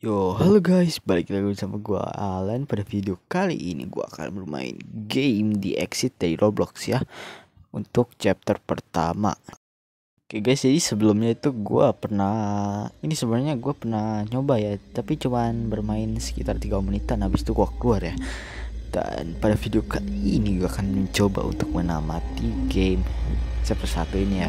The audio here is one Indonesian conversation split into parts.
Yo, halo guys, balik lagi sama gue Alan Pada video kali ini gue akan bermain game di exit dari Roblox ya Untuk chapter pertama Oke guys, jadi sebelumnya itu gue pernah Ini sebenarnya gue pernah nyoba ya Tapi cuman bermain sekitar 3 menitan Habis itu gue keluar ya Dan pada video kali ini gue akan mencoba untuk menamati game chapter 1 ini ya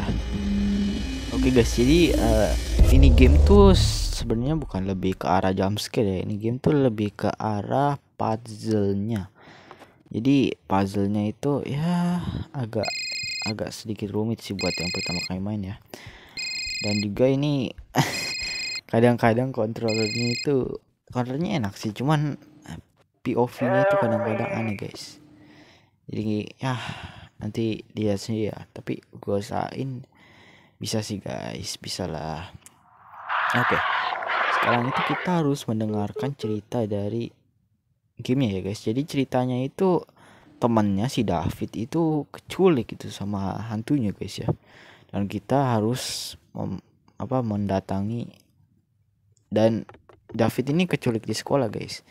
Oke guys, jadi uh, ini game tuh sebenarnya bukan lebih ke arah jump scare ya ini game tuh lebih ke arah puzzle-nya jadi puzzle-nya itu ya agak agak sedikit rumit sih buat yang pertama kali main ya dan juga ini kadang-kadang kontrolernya itu kontrolernya enak sih cuman eh, POV-nya itu kadang-kadang aneh guys jadi ya nanti dia sih ya tapi gue usahain bisa sih guys bisa lah oke okay sekarang itu kita harus mendengarkan cerita dari gamenya ya guys jadi ceritanya itu temannya si David itu keculik itu sama hantunya guys ya dan kita harus mem, apa mendatangi dan David ini keculik di sekolah guys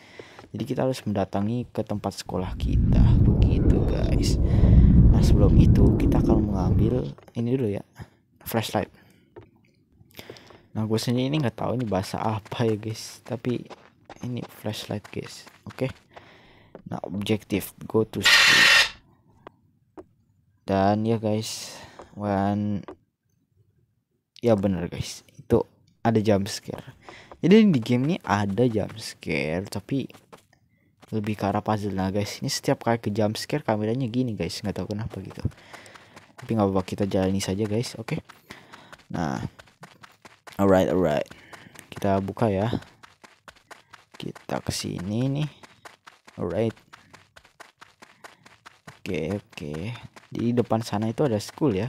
jadi kita harus mendatangi ke tempat sekolah kita begitu guys nah sebelum itu kita akan mengambil ini dulu ya flashlight nah gue sendiri ini nggak tahu ini bahasa apa ya guys tapi ini flashlight guys oke okay? nah objektif go to sleep dan ya guys when ya bener guys itu ada jump scare jadi di game ini ada jump scare tapi lebih ke arah puzzle nah guys ini setiap kali ke jump scare kameranya gini guys nggak tahu kenapa gitu tapi nggak apa-apa kita jalani saja guys oke okay? nah alright alright kita buka ya kita ke sini nih alright oke okay, oke okay. di depan sana itu ada school ya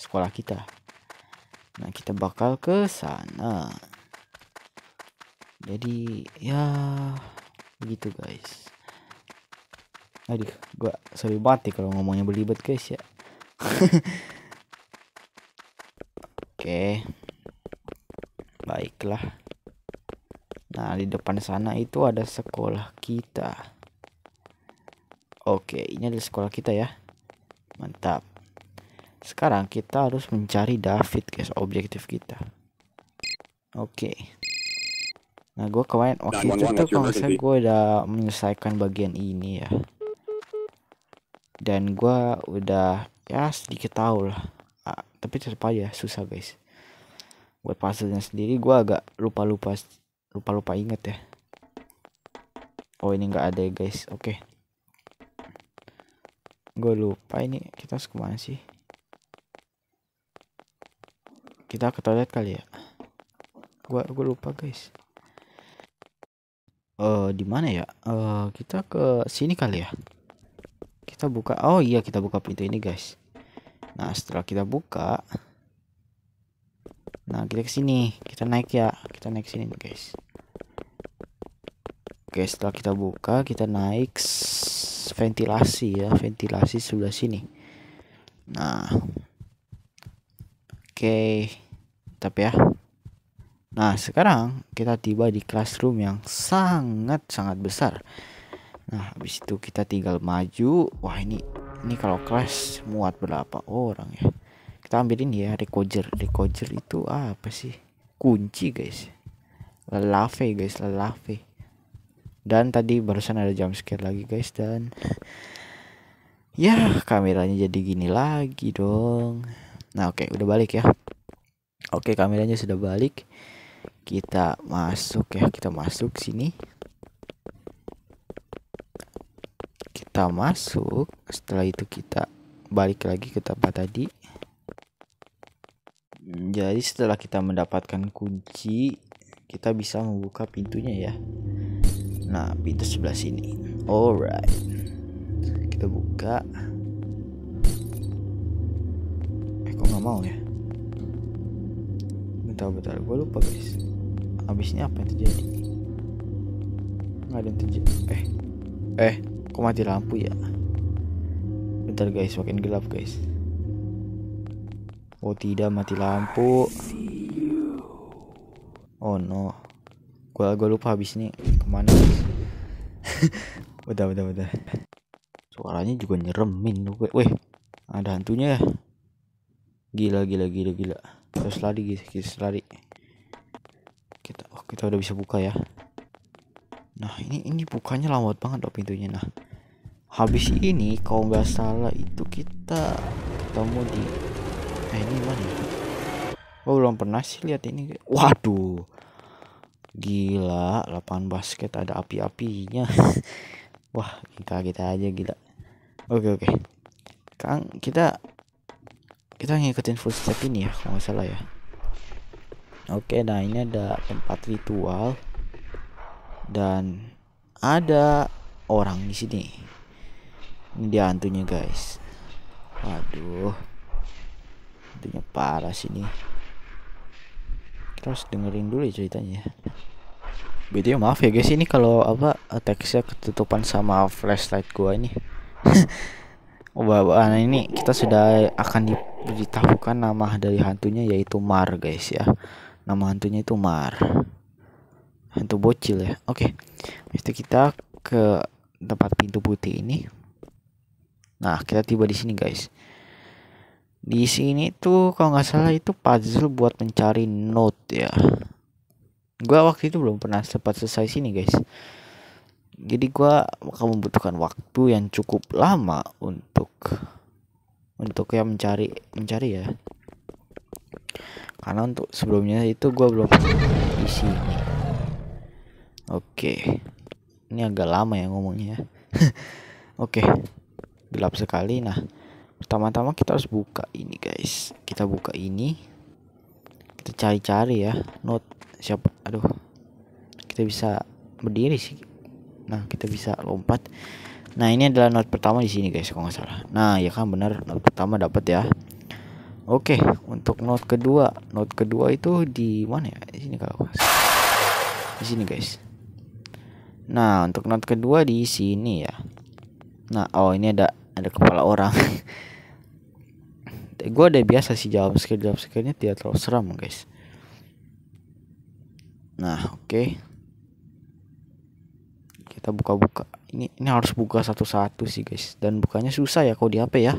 sekolah kita nah kita bakal ke sana jadi ya begitu guys aduh gua sorry banget kalau ngomongnya berlibat guys ya oke okay baiklah nah di depan sana itu ada sekolah kita oke ini adalah sekolah kita ya mantap sekarang kita harus mencari David guys objektif kita oke nah gue kemarin nah, waktu itu tuh kalau misalnya gue udah menyelesaikan bagian ini ya dan gue udah ya sedikit tahu lah ah, tapi tetap aja susah guys buat puzzle sendiri gue agak lupa-lupa lupa-lupa inget ya oh ini nggak ada ya guys oke okay. gue lupa ini kita harus kemana sih kita ke toilet kali ya gue gue lupa guys eh uh, di mana ya uh, kita ke sini kali ya kita buka oh iya kita buka pintu ini guys nah setelah kita buka Nah, kita ke sini. Kita naik ya. Kita naik sini nih, guys. Oke, setelah kita buka, kita naik ventilasi ya, ventilasi sebelah sini. Nah. Oke. Tapi ya. Nah, sekarang kita tiba di classroom yang sangat-sangat besar. Nah, habis itu kita tinggal maju. Wah, ini ini kalau kelas muat berapa orang ya? kita ambil ini ya recoger recoger itu apa sih kunci guys lelave guys lelave dan tadi barusan ada jump scare lagi guys dan ya kameranya jadi gini lagi dong nah oke okay, udah balik ya oke okay, kameranya sudah balik kita masuk ya kita masuk sini kita masuk setelah itu kita balik lagi ke tempat tadi jadi setelah kita mendapatkan kunci, kita bisa membuka pintunya ya. Nah, pintu sebelah sini. Alright. Kita buka. Eh, kok gak mau ya? Bentar-bentar, gue lupa guys. abis ini apa yang terjadi? Nggak ada yang terjadi. Eh, eh, kok mati lampu ya? Bentar guys, makin gelap guys. Oh tidak mati lampu. Oh no. Gua gua lupa habis nih. kemana. udah udah udah. Suaranya juga nyeremin gue. Weh, ada hantunya ya. Gila gila gila gila. Terus lari guys, guys lari. Kita oh, kita udah bisa buka ya. Nah, ini ini bukanya lambat banget loh pintunya. Nah, habis ini kalau nggak salah itu kita ketemu di eh ini mana ya oh belum pernah sih lihat ini waduh gila lapangan basket ada api-apinya wah kita aja gila oke oke kang kita kita ngikutin full step ini ya kalau nggak salah ya oke nah ini ada tempat ritual dan ada orang di sini ini dia hantunya guys waduh Tentunya parah sini, terus dengerin dulu ya ceritanya. BTW maaf ya guys ini kalau apa teksnya ketutupan sama flashlight gua ini. Wah, nah ini kita sudah akan diberitahukan nama dari hantunya yaitu Mar guys ya. Nama hantunya itu Mar. Hantu bocil ya. Oke. Okay. kita ke tempat pintu putih ini. Nah, kita tiba di sini guys di sini tuh kalau nggak salah itu puzzle buat mencari note ya gua waktu itu belum pernah sempat selesai sini guys jadi gua akan membutuhkan waktu yang cukup lama untuk untuk ya mencari mencari ya karena untuk sebelumnya itu gua belum di sini oke ini agak lama ya ngomongnya oke gelap sekali nah pertama-tama kita harus buka ini guys kita buka ini kita cari-cari ya note siapa aduh kita bisa berdiri sih nah kita bisa lompat nah ini adalah note pertama di sini guys kalau nggak salah nah ya kan benar note pertama dapat ya oke untuk note kedua note kedua itu di mana ya di sini kalau di sini guys nah untuk note kedua di sini ya nah oh ini ada ada kepala orang gue udah biasa sih jawab scare jawab sekiranya tidak terlalu seram guys nah oke okay. kita buka-buka ini ini harus buka satu-satu sih guys dan bukanya susah ya kalau di HP ya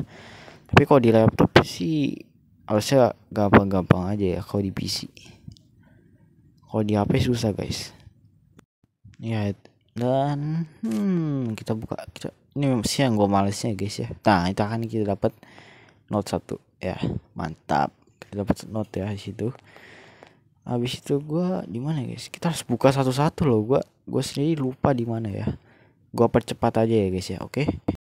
tapi kalau di laptop sih harusnya gampang-gampang aja ya kalau di PC kalau di HP susah guys ya dan hmm, kita buka kita ini sih yang gue malesnya guys ya nah itu akan kita dapat note satu ya mantap kita dapat note ya di situ habis itu gue di mana guys kita harus buka satu-satu loh gue gue sendiri lupa di mana ya gue percepat aja ya guys ya oke okay?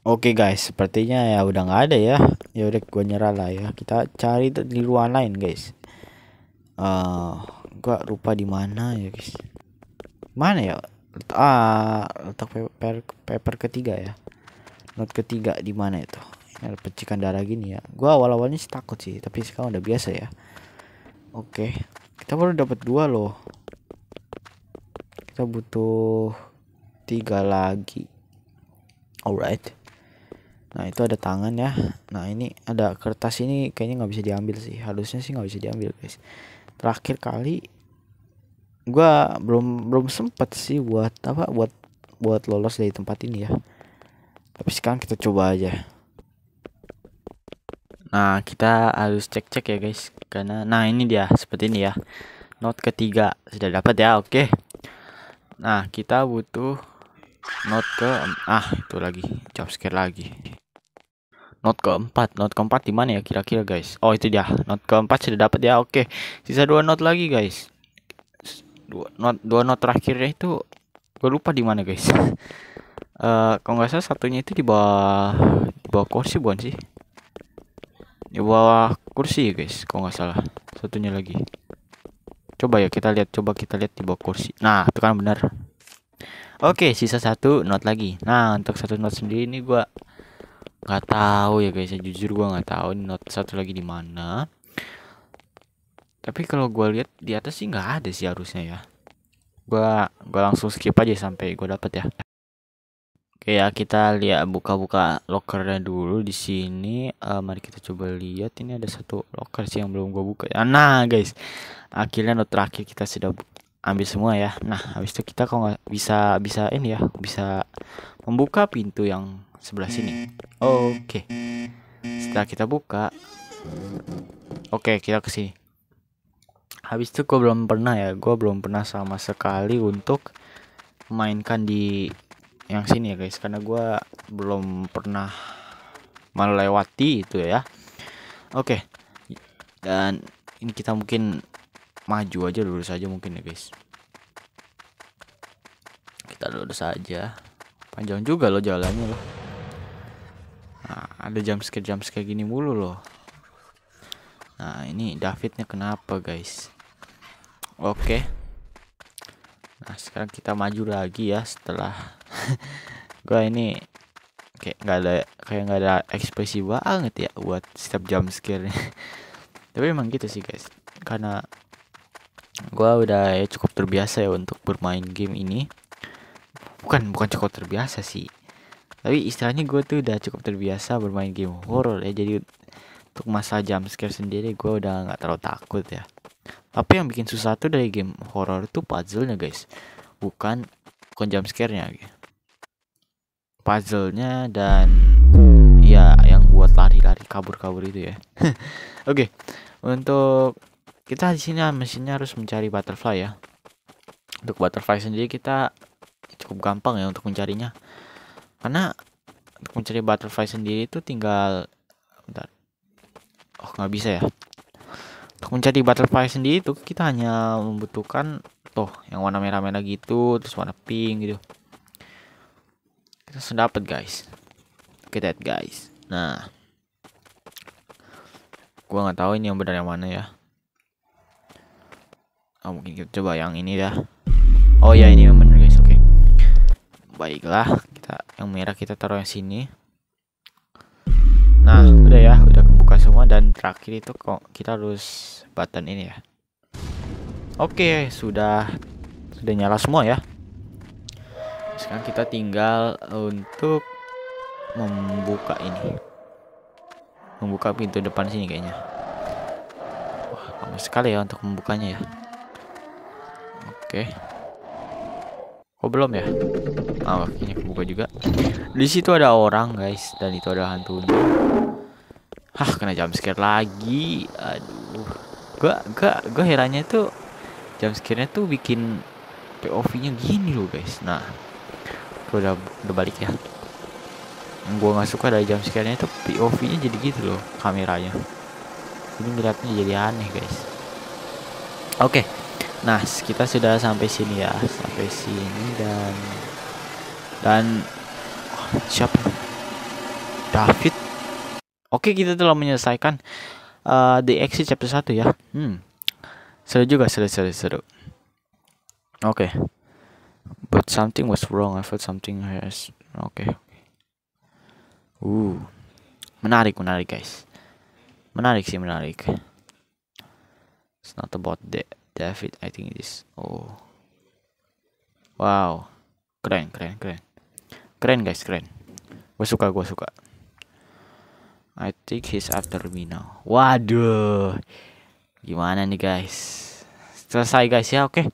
Oke okay guys, sepertinya ya udah nggak ada ya. Ya udah gua nyerah lah ya. Kita cari di ruang lain guys. Eh, uh, gua lupa di mana ya guys. Mana ya? Ah, letak paper, paper ketiga ya. Not ketiga di mana itu? Ini ada percikan darah gini ya. Gua awal-awalnya sih takut sih, tapi sekarang udah biasa ya. Oke, okay. kita baru dapat dua loh. Kita butuh tiga lagi. Alright Nah itu ada tangan ya. Nah ini ada kertas ini kayaknya nggak bisa diambil sih. Harusnya sih nggak bisa diambil guys. Terakhir kali gue belum belum sempet sih buat apa buat buat lolos dari tempat ini ya. Tapi sekarang kita coba aja. Nah kita harus cek cek ya guys karena nah ini dia seperti ini ya. Note ketiga sudah dapat ya oke. Nah kita butuh note ke ah itu lagi jump scare lagi Note keempat. Note keempat di mana ya kira-kira guys? Oh itu dia. Note keempat sudah dapat ya. Oke. Sisa dua note lagi guys. Dua note dua note terakhirnya itu gue lupa di mana guys. Uh, kalau nggak salah satunya itu di bawah di bawah kursi bukan sih? Di bawah kursi ya guys. Kalau nggak salah satunya lagi. Coba ya kita lihat. Coba kita lihat di bawah kursi. Nah itu kan benar. Oke, sisa satu not lagi. Nah, untuk satu not sendiri ini gua nggak tahu ya guys ya. jujur gue nggak tahu not satu lagi di mana tapi kalau gue lihat di atas sih nggak ada sih harusnya ya gue gue langsung skip aja sampai gue dapet ya Oke ya kita lihat buka-buka lockernya dulu di sini. Uh, mari kita coba lihat ini ada satu locker sih yang belum gue buka. Ya. Nah guys, akhirnya not terakhir kita sudah ambil semua ya nah habis itu kita kok nggak bisa bisa ini ya bisa membuka pintu yang sebelah sini oke okay. setelah kita buka oke okay, kita ke sini habis itu gue belum pernah ya gue belum pernah sama sekali untuk mainkan di yang sini ya guys karena gue belum pernah melewati itu ya oke okay. dan ini kita mungkin maju aja dulu saja mungkin ya guys kita dulu saja panjang juga loh jalannya loh nah ada jam scare jam scare gini mulu loh nah ini Davidnya kenapa guys oke nah sekarang kita maju lagi ya setelah gua ini kayak nggak ada kayak nggak ada ekspresi banget ya buat setiap jam scare tapi emang gitu sih guys karena gue udah cukup terbiasa ya untuk bermain game ini bukan bukan cukup terbiasa sih tapi istilahnya gue tuh udah cukup terbiasa bermain game horror ya jadi untuk masa jam scare sendiri gue udah nggak terlalu takut ya tapi yang bikin susah tuh dari game horror tuh puzzle-nya guys bukan bukan jam scare-nya gitu. puzzle-nya dan ya yang buat lari-lari kabur-kabur itu ya oke okay. untuk kita di sini mesinnya harus mencari butterfly ya untuk butterfly sendiri kita cukup gampang ya untuk mencarinya karena untuk mencari butterfly sendiri itu tinggal bentar oh nggak bisa ya untuk mencari butterfly sendiri itu kita hanya membutuhkan tuh yang warna merah-merah gitu terus warna pink gitu kita sudah dapat guys oke that guys nah gua nggak tahu ini yang benar yang mana ya oh mungkin kita coba yang ini dah oh ya ini yang bener guys oke okay. baiklah kita yang merah kita taruh yang sini nah udah ya udah kebuka semua dan terakhir itu kok kita harus button ini ya oke okay, sudah sudah nyala semua ya sekarang kita tinggal untuk membuka ini membuka pintu depan sini kayaknya wah lama sekali ya untuk membukanya ya Oke. Okay. Oh belum ya? Ah ini kebuka juga. Di situ ada orang guys dan itu ada hantunya. Hah kena jam scare lagi. Aduh. Gua gua gua herannya tuh jam scare-nya tuh bikin POV-nya gini loh guys. Nah. gua udah udah balik ya. Gua nggak suka dari jam scare-nya tuh POV-nya jadi gitu loh kameranya. Ini ngeliatnya jadi aneh guys. Oke. Okay Nah, kita sudah sampai sini ya, sampai sini dan dan oh, siapa? Ya? David. Oke, kita telah menyelesaikan uh, The Exit chapter 1 ya. Hmm. Seru juga, seru seru seru. Oke. Okay. But something was wrong. I felt something has Oke. Okay. Uh. Menarik, menarik guys. Menarik sih, menarik. It's not about that. David I think it is oh wow keren keren keren keren guys keren gue suka gue suka I think he's after me now waduh gimana nih guys selesai guys ya oke okay.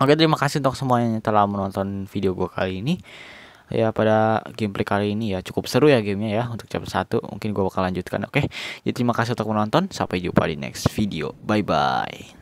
oke okay, terima kasih untuk semuanya yang telah menonton video gue kali ini ya pada gameplay kali ini ya cukup seru ya gamenya ya untuk chapter 1 mungkin gue bakal lanjutkan oke okay? Ya, jadi terima kasih untuk menonton sampai jumpa di next video bye bye